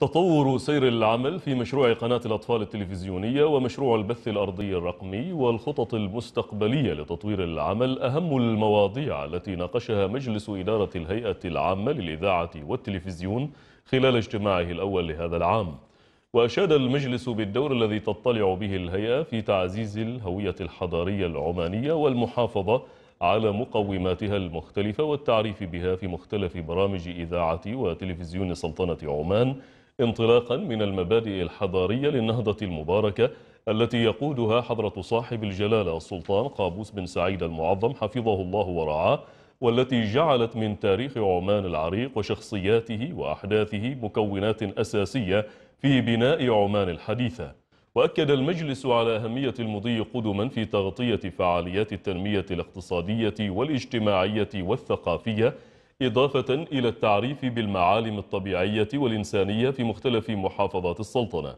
تطور سير العمل في مشروع قناة الأطفال التلفزيونية ومشروع البث الأرضي الرقمي والخطط المستقبلية لتطوير العمل أهم المواضيع التي ناقشها مجلس إدارة الهيئة العامة للإذاعة والتلفزيون خلال اجتماعه الأول لهذا العام وأشاد المجلس بالدور الذي تطلع به الهيئة في تعزيز الهوية الحضارية العمانية والمحافظة على مقوماتها المختلفة والتعريف بها في مختلف برامج إذاعة وتلفزيون سلطنة عمان انطلاقا من المبادئ الحضارية للنهضة المباركة التي يقودها حضرة صاحب الجلالة السلطان قابوس بن سعيد المعظم حفظه الله ورعاه والتي جعلت من تاريخ عمان العريق وشخصياته وأحداثه مكونات أساسية في بناء عمان الحديثة وأكد المجلس على أهمية المضي قدما في تغطية فعاليات التنمية الاقتصادية والاجتماعية والثقافية إضافة إلى التعريف بالمعالم الطبيعية والإنسانية في مختلف محافظات السلطنة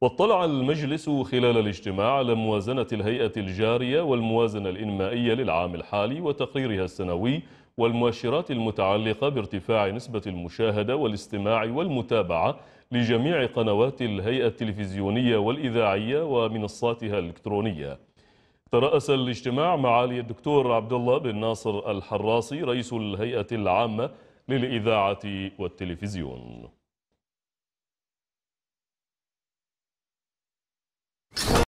واطلع المجلس خلال الاجتماع على موازنة الهيئة الجارية والموازنة الإنمائية للعام الحالي وتقريرها السنوي والمؤشرات المتعلقة بارتفاع نسبة المشاهدة والاستماع والمتابعة لجميع قنوات الهيئة التلفزيونية والإذاعية ومنصاتها الإلكترونية ترأس الاجتماع معالي الدكتور عبد الله بن ناصر الحراسي رئيس الهيئة العامة للإذاعة والتلفزيون